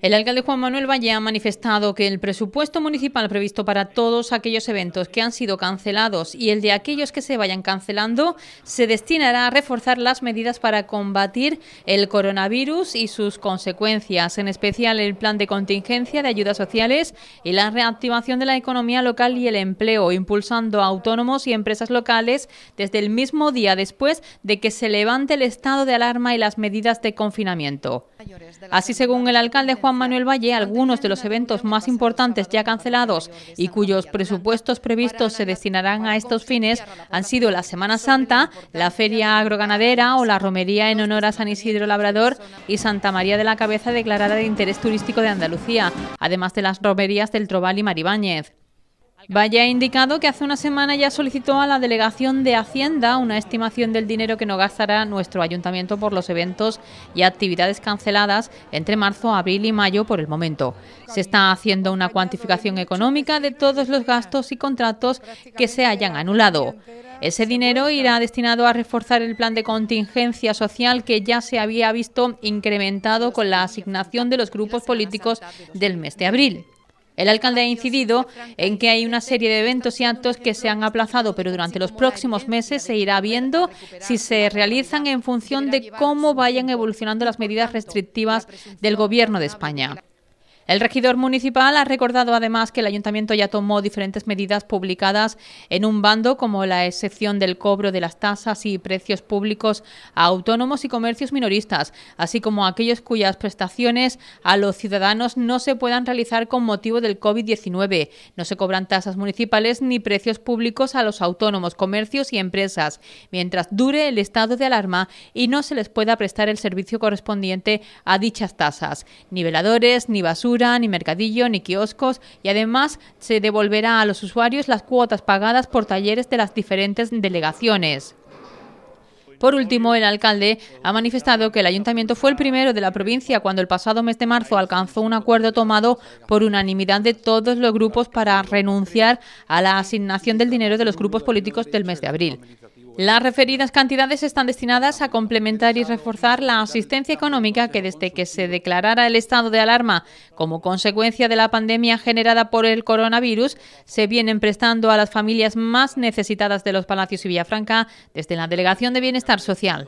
El alcalde Juan Manuel Valle ha manifestado que el presupuesto municipal previsto para todos aquellos eventos que han sido cancelados y el de aquellos que se vayan cancelando se destinará a reforzar las medidas para combatir el coronavirus y sus consecuencias, en especial el plan de contingencia de ayudas sociales y la reactivación de la economía local y el empleo, impulsando a autónomos y empresas locales desde el mismo día después de que se levante el estado de alarma y las medidas de confinamiento. Así, según el alcalde Juan Manuel Valle algunos de los eventos más importantes ya cancelados y cuyos presupuestos previstos se destinarán a estos fines han sido la Semana Santa, la Feria Agroganadera o la Romería en honor a San Isidro Labrador y Santa María de la Cabeza declarada de interés turístico de Andalucía, además de las romerías del Trobal y Maribáñez. Vaya indicado que hace una semana ya solicitó a la Delegación de Hacienda una estimación del dinero que no gastará nuestro ayuntamiento por los eventos y actividades canceladas entre marzo, abril y mayo por el momento. Se está haciendo una cuantificación económica de todos los gastos y contratos que se hayan anulado. Ese dinero irá destinado a reforzar el plan de contingencia social que ya se había visto incrementado con la asignación de los grupos políticos del mes de abril. El alcalde ha incidido en que hay una serie de eventos y actos que se han aplazado, pero durante los próximos meses se irá viendo si se realizan en función de cómo vayan evolucionando las medidas restrictivas del Gobierno de España. El regidor municipal ha recordado además que el ayuntamiento ya tomó diferentes medidas publicadas en un bando, como la excepción del cobro de las tasas y precios públicos a autónomos y comercios minoristas, así como a aquellos cuyas prestaciones a los ciudadanos no se puedan realizar con motivo del COVID-19. No se cobran tasas municipales ni precios públicos a los autónomos, comercios y empresas, mientras dure el estado de alarma y no se les pueda prestar el servicio correspondiente a dichas tasas. Ni ni basura, ni mercadillo, ni kioscos y además se devolverá a los usuarios las cuotas pagadas por talleres de las diferentes delegaciones. Por último, el alcalde ha manifestado que el ayuntamiento fue el primero de la provincia cuando el pasado mes de marzo alcanzó un acuerdo tomado por unanimidad de todos los grupos para renunciar a la asignación del dinero de los grupos políticos del mes de abril. Las referidas cantidades están destinadas a complementar y reforzar la asistencia económica que desde que se declarara el estado de alarma como consecuencia de la pandemia generada por el coronavirus se vienen prestando a las familias más necesitadas de los Palacios y Villafranca desde la Delegación de Bienestar Social.